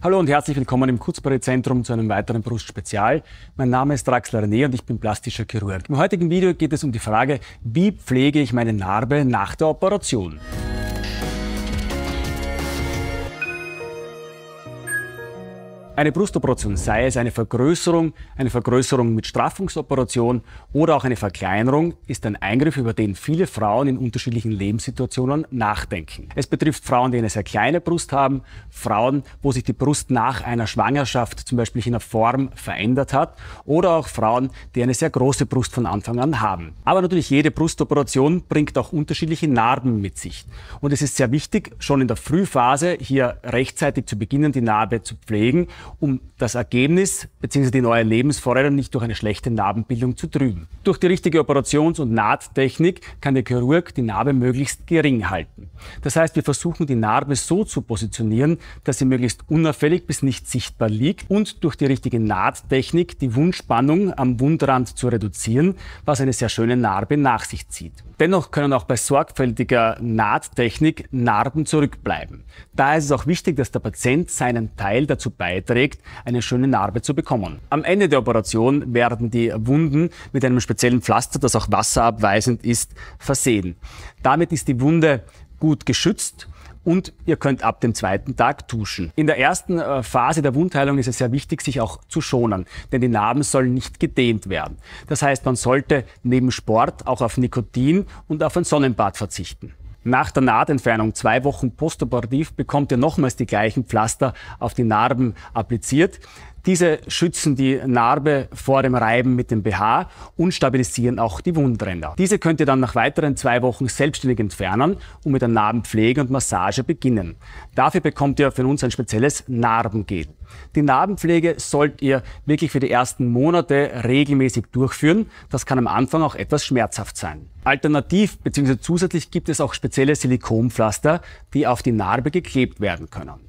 Hallo und herzlich willkommen im Kurzberry-Zentrum zu einem weiteren Brustspezial. Mein Name ist Draxler René und ich bin plastischer Chirurg. Im heutigen Video geht es um die Frage, wie pflege ich meine Narbe nach der Operation? eine Brustoperation, sei es eine Vergrößerung, eine Vergrößerung mit Straffungsoperation oder auch eine Verkleinerung, ist ein Eingriff, über den viele Frauen in unterschiedlichen Lebenssituationen nachdenken. Es betrifft Frauen, die eine sehr kleine Brust haben, Frauen, wo sich die Brust nach einer Schwangerschaft zum Beispiel in einer Form verändert hat oder auch Frauen, die eine sehr große Brust von Anfang an haben. Aber natürlich jede Brustoperation bringt auch unterschiedliche Narben mit sich. Und es ist sehr wichtig, schon in der Frühphase hier rechtzeitig zu beginnen, die Narbe zu pflegen um das Ergebnis bzw. die neue Lebensvorräte nicht durch eine schlechte Narbenbildung zu trüben. Durch die richtige Operations- und Nahttechnik kann der Chirurg die Narbe möglichst gering halten. Das heißt, wir versuchen die Narbe so zu positionieren, dass sie möglichst unauffällig bis nicht sichtbar liegt und durch die richtige Nahttechnik die Wundspannung am Wundrand zu reduzieren, was eine sehr schöne Narbe nach sich zieht. Dennoch können auch bei sorgfältiger Nahttechnik Narben zurückbleiben. Da ist es auch wichtig, dass der Patient seinen Teil dazu beiträgt, trägt, eine schöne Narbe zu bekommen. Am Ende der Operation werden die Wunden mit einem speziellen Pflaster, das auch wasserabweisend ist, versehen. Damit ist die Wunde gut geschützt und ihr könnt ab dem zweiten Tag duschen. In der ersten äh, Phase der Wundheilung ist es sehr wichtig, sich auch zu schonen, denn die Narben sollen nicht gedehnt werden. Das heißt, man sollte neben Sport auch auf Nikotin und auf ein Sonnenbad verzichten. Nach der Nahtentfernung, zwei Wochen postoperativ, bekommt ihr nochmals die gleichen Pflaster auf die Narben appliziert. Diese schützen die Narbe vor dem Reiben mit dem BH und stabilisieren auch die Wundränder. Diese könnt ihr dann nach weiteren zwei Wochen selbstständig entfernen und mit der Narbenpflege und Massage beginnen. Dafür bekommt ihr von uns ein spezielles Narbengel. Die Narbenpflege sollt ihr wirklich für die ersten Monate regelmäßig durchführen. Das kann am Anfang auch etwas schmerzhaft sein. Alternativ bzw. zusätzlich gibt es auch spezielle Silikonpflaster, die auf die Narbe geklebt werden können.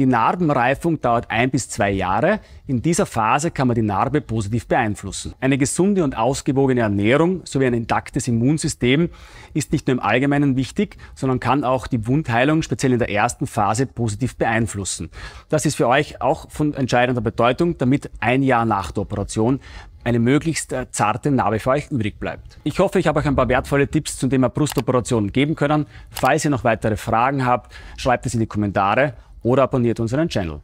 Die Narbenreifung dauert ein bis zwei Jahre. In dieser Phase kann man die Narbe positiv beeinflussen. Eine gesunde und ausgewogene Ernährung sowie ein intaktes Immunsystem ist nicht nur im Allgemeinen wichtig, sondern kann auch die Wundheilung speziell in der ersten Phase positiv beeinflussen. Das ist für euch auch von entscheidender Bedeutung, damit ein Jahr nach der Operation eine möglichst äh, zarte Narbe für euch übrig bleibt. Ich hoffe, ich habe euch ein paar wertvolle Tipps zum Thema Brustoperationen geben können. Falls ihr noch weitere Fragen habt, schreibt es in die Kommentare oder abonniert unseren Channel.